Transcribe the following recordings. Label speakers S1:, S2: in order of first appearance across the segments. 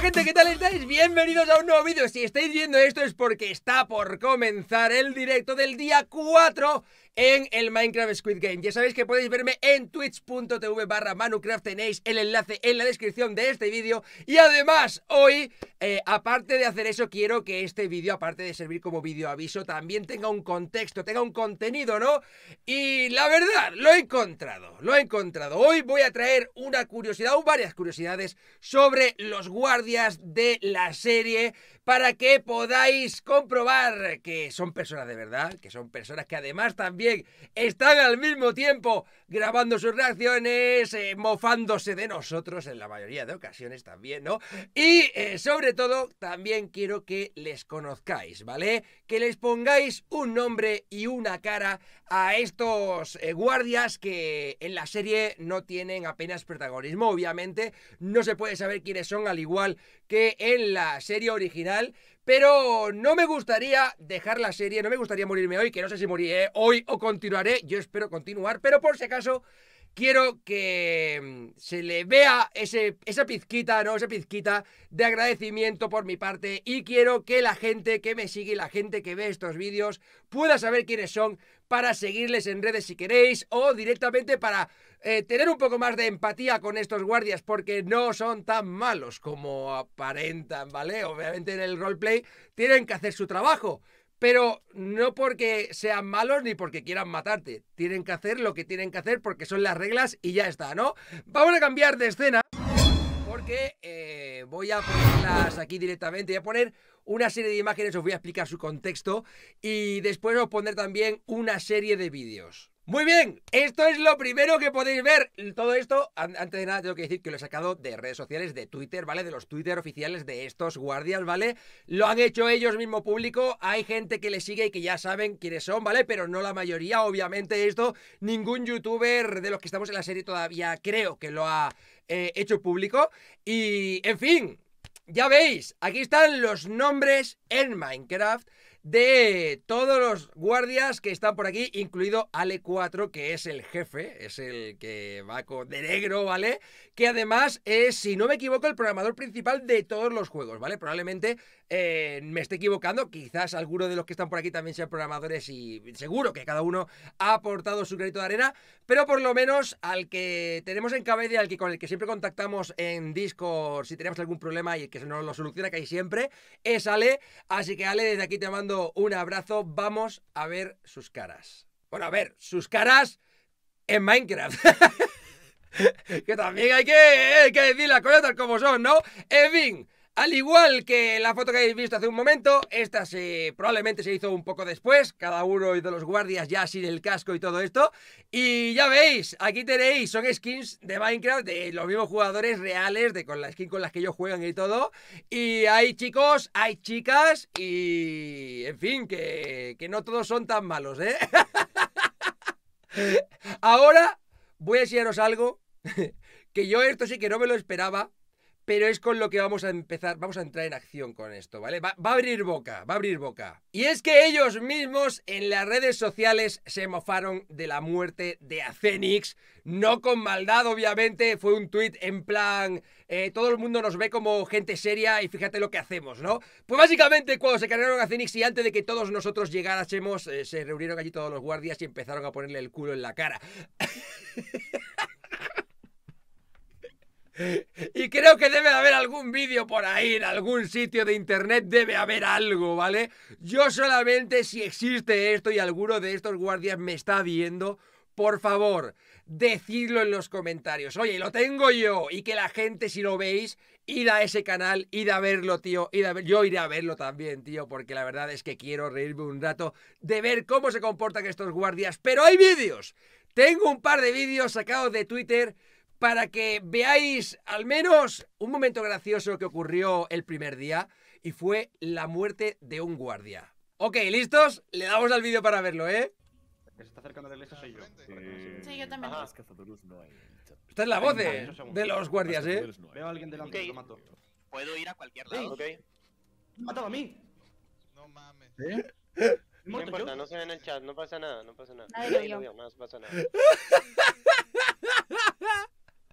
S1: gente, ¿qué tal estáis? Bienvenidos a un nuevo vídeo. Si estáis viendo esto es porque está por comenzar el directo del día 4 en el Minecraft Squid Game. Ya sabéis que podéis verme en twitch.tv barra manucraft, tenéis el enlace en la descripción de este vídeo. Y además, hoy, eh, aparte de hacer eso, quiero que este vídeo, aparte de servir como vídeo aviso, también tenga un contexto, tenga un contenido, ¿no? Y la verdad, lo he encontrado, lo he encontrado. Hoy voy a traer una curiosidad o varias curiosidades sobre los guardias de la serie para que podáis comprobar que son personas de verdad, que son personas que además también están al mismo tiempo grabando sus reacciones, eh, mofándose de nosotros en la mayoría de ocasiones también, ¿no? Y eh, sobre todo también quiero que les conozcáis, ¿vale? Que les pongáis un nombre y una cara a estos eh, guardias que en la serie no tienen apenas protagonismo, obviamente, no se puede saber quiénes son al igual que en la serie original, pero no me gustaría dejar la serie, no me gustaría morirme hoy, que no sé si moriré hoy o continuaré, yo espero continuar, pero por si acaso quiero que mm, se le vea ese, esa pizquita, ¿no? Esa pizquita de agradecimiento por mi parte y quiero que la gente que me sigue, la gente que ve estos vídeos, pueda saber quiénes son para seguirles en redes si queréis o directamente para eh, tener un poco más de empatía con estos guardias porque no son tan malos como aparentan, ¿vale? Obviamente en el roleplay tienen que hacer su trabajo. Pero no porque sean malos ni porque quieran matarte. Tienen que hacer lo que tienen que hacer porque son las reglas y ya está, ¿no? Vamos a cambiar de escena porque eh, voy a ponerlas aquí directamente. Voy a poner una serie de imágenes, os voy a explicar su contexto y después os poner también una serie de vídeos. Muy bien, esto es lo primero que podéis ver. Todo esto, antes de nada, tengo que decir que lo he sacado de redes sociales, de Twitter, ¿vale? De los Twitter oficiales de estos guardias, ¿vale? Lo han hecho ellos mismo público. Hay gente que le sigue y que ya saben quiénes son, ¿vale? Pero no la mayoría, obviamente, esto. Ningún youtuber de los que estamos en la serie todavía creo que lo ha eh, hecho público. Y, en fin, ya veis, aquí están los nombres en Minecraft de todos los guardias que están por aquí, incluido Ale 4, que es el jefe, es el que va con de negro, ¿vale? Que además es, si no me equivoco, el programador principal de todos los juegos, ¿vale? Probablemente eh, me esté equivocando, quizás alguno de los que están por aquí también sean programadores y seguro que cada uno ha aportado su crédito de arena, pero por lo menos al que tenemos en cabeza, al que con el que siempre contactamos en Discord si tenemos algún problema y el que nos lo soluciona, que hay siempre, es Ale. Así que Ale, desde aquí te mando un abrazo. Vamos a ver sus caras. Bueno, a ver, sus caras en Minecraft. que también hay que, hay que decir las cosas tal como son, ¿no? En fin. Al igual que la foto que habéis visto hace un momento, esta se, probablemente se hizo un poco después, cada uno de los guardias ya sin el casco y todo esto. Y ya veis, aquí tenéis, son skins de Minecraft, de los mismos jugadores reales, de con la skin con las que ellos juegan y todo. Y hay chicos, hay chicas y... en fin, que, que no todos son tan malos, ¿eh? Ahora voy a enseñaros algo, que yo esto sí que no me lo esperaba pero es con lo que vamos a empezar, vamos a entrar en acción con esto, ¿vale? Va, a abrir boca, va a abrir boca. Y es que ellos mismos en las redes sociales se mofaron de la muerte de Azenix. no con maldad, obviamente, fue un tuit en plan, eh, todo el mundo nos ve como gente seria y fíjate lo que hacemos, ¿no? Pues básicamente cuando se cargaron a Acenix y antes de que todos nosotros llegáramos, eh, se reunieron allí todos los guardias y empezaron a ponerle el culo en la cara. Y creo que debe haber algún vídeo por ahí, en algún sitio de internet debe haber algo, ¿vale? Yo solamente si existe esto y alguno de estos guardias me está viendo, por favor, decidlo en los comentarios. Oye, lo tengo yo y que la gente, si lo veis, id a ese canal, id a verlo, tío. Id a Yo iré a verlo también, tío, porque la verdad es que quiero reírme un rato de ver cómo se comportan estos guardias. Pero hay vídeos. Tengo un par de vídeos sacados de Twitter para que veáis al menos un momento gracioso que ocurrió el primer día y fue la muerte de un guardia. Ok, ¿listos? Le damos al vídeo para verlo, ¿eh? se está acercando a la iglesia soy yo. Eh, sí, yo también. Ah, hay. Esta es la voz de, los guardias, ¿eh? Veo a alguien delante, lo mato. Puedo ir a cualquier lado. Okay. ¿Me matado a mí? No mames. ¿Eh? No importa, no se ve en el chat, no pasa nada, no pasa nada. Nadie lo vio. No pasa nada.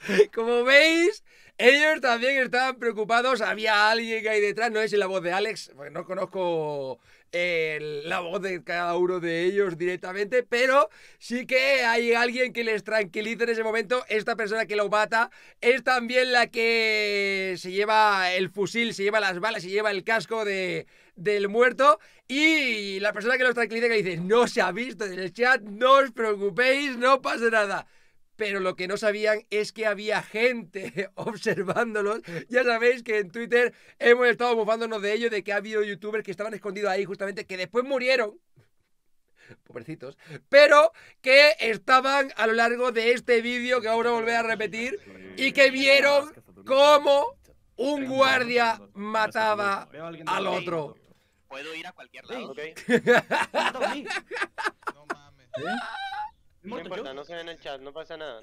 S1: Como veis, ellos también estaban preocupados. Había alguien ahí detrás, no es la voz de Alex, porque no conozco la voz de cada uno de ellos directamente, pero sí que hay alguien que les tranquiliza en ese momento. Esta persona que lo mata es también la que se lleva el fusil, se lleva las balas, se lleva el casco de, del muerto. Y la persona que los tranquiliza que dice: No se ha visto en el chat, no os preocupéis, no pasa nada pero lo que no sabían es que había gente observándolos. Ya sabéis que en Twitter hemos estado mofándonos de ello, de que ha habido youtubers que estaban escondidos ahí justamente, que después murieron pobrecitos, pero que estaban a lo largo de este vídeo que ahora volver a repetir y que vieron cómo un guardia mataba al otro. Puedo ir a cualquier lado. No no se ve en el chat, no pasa nada.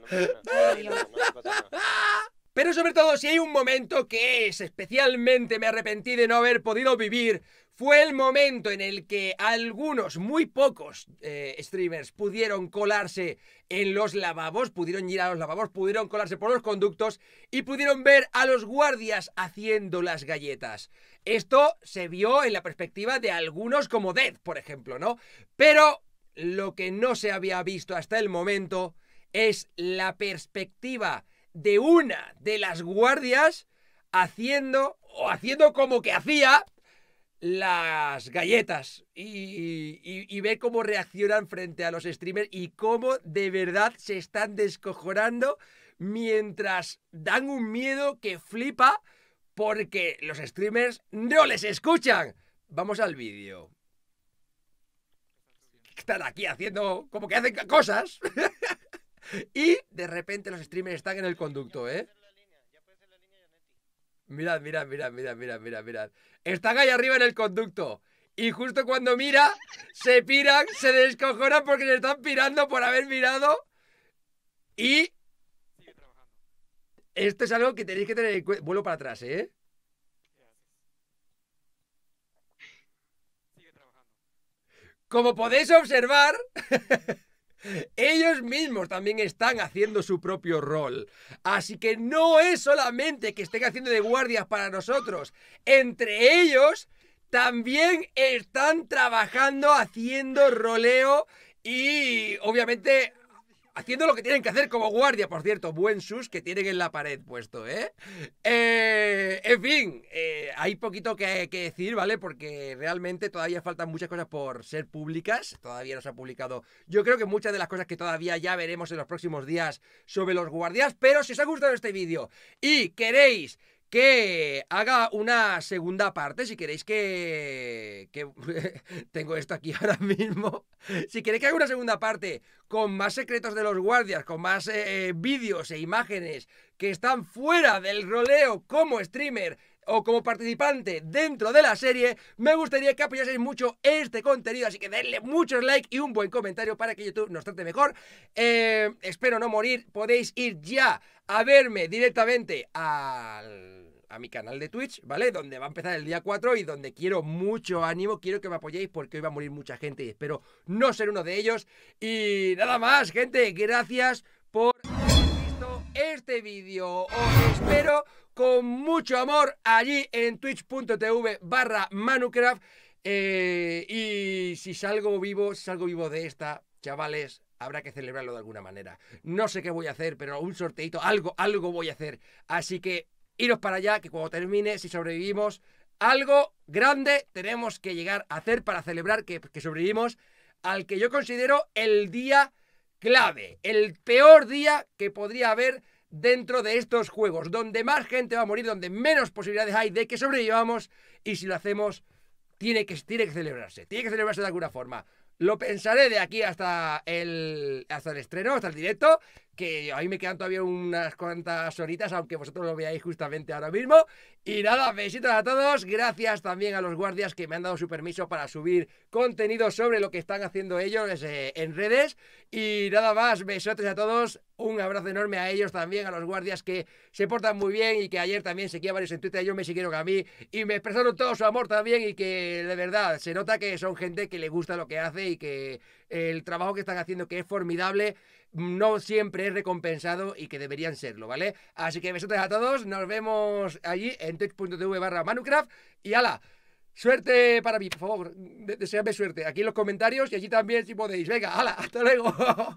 S1: Pero sobre todo, si hay un momento que es especialmente me arrepentí de no haber podido vivir, fue el momento en el que algunos, muy pocos eh, streamers pudieron colarse en los lavabos, pudieron ir a los lavabos, pudieron colarse por los conductos y pudieron ver a los guardias haciendo las galletas. Esto se vio en la perspectiva de algunos como Dead, por ejemplo, ¿no? Pero lo que no se había visto hasta el momento es la perspectiva de una de las guardias haciendo o haciendo como que hacía las galletas y, ve ver cómo reaccionan frente a los streamers y cómo de verdad se están descojonando mientras dan un miedo que flipa porque los streamers no les escuchan. Vamos al vídeo están aquí haciendo como que hacen cosas. y de repente los streamers están en el conducto, ¿eh? Mirad, mirad, mirad, mirad, mirad, mirad, Están ahí arriba en el conducto. Y justo cuando mira, se piran, se descojonan porque se están pirando por haber mirado. Y. Esto es algo que tenéis que tener en cuenta. Vuelo para atrás, ¿eh? Como podéis observar, ellos mismos también están haciendo su propio rol. Así que no es solamente que estén haciendo de guardias para nosotros. Entre ellos también están trabajando haciendo roleo y obviamente Haciendo lo que tienen que hacer como guardia, por cierto. Buen sus que tienen en la pared puesto, ¿eh? eh en fin, eh, hay poquito que, que, decir, ¿vale? Porque realmente todavía faltan muchas cosas por ser públicas. Todavía no se ha publicado. Yo creo que muchas de las cosas que todavía ya veremos en los próximos días sobre los guardias. Pero si os ha gustado este vídeo y queréis que haga una segunda parte, si queréis que... tengo esto aquí ahora mismo. Si queréis que haga una segunda parte con más secretos de los guardias, con más eh, eh, vídeos e imágenes que están fuera del roleo como streamer o como participante dentro de la serie, me gustaría que apoyaseis mucho este contenido, así que denle muchos likes y un buen comentario para que YouTube nos trate mejor. Eh, espero no morir, podéis ir ya a verme directamente al a mi canal de Twitch, ¿vale? Donde va a empezar el día 4 y donde quiero mucho ánimo, quiero que me apoyéis porque hoy va a morir mucha gente y espero no ser uno de ellos. Y nada más, gente, gracias por haber visto este vídeo. Os espero con mucho amor allí en twitch.tv barra Manucraft. Eh, y si salgo vivo, si salgo vivo de esta, chavales, habrá que celebrarlo de alguna manera. No sé qué voy a hacer, pero un sorteito, algo, algo voy a hacer. Así que iros para allá, que cuando termine, si sobrevivimos, algo grande tenemos que llegar a hacer para celebrar que sobrevivimos al que yo considero el día clave, el peor día que podría haber dentro de estos juegos, donde más gente va a morir, donde menos posibilidades hay de que sobrevivamos y si lo hacemos tiene que, celebrarse, tiene que celebrarse de alguna forma. Lo pensaré de aquí hasta el, hasta el estreno, hasta el directo que a mí me quedan todavía unas cuantas horitas, aunque vosotros lo veáis justamente ahora mismo. Y nada, besitos a todos. Gracias también a los guardias que me han dado su permiso para subir contenido sobre lo que están haciendo ellos eh, en redes. Y nada más, besotes a todos. Un abrazo enorme a ellos también, a los guardias que se portan muy bien y que ayer también se varios en Twitter, ellos me siguieron a mí y me expresaron todo su amor también y que de verdad se nota que son gente que le gusta lo que hace y que el trabajo que están haciendo, que es formidable, no siempre es recompensado y que deberían serlo, ¿vale? Así que besotes a todos, nos vemos allí en tech.tv barra Manucraft y ala. Suerte para mí, por favor, deseadme suerte aquí en los comentarios y allí también si podéis. Venga, hala, hasta luego.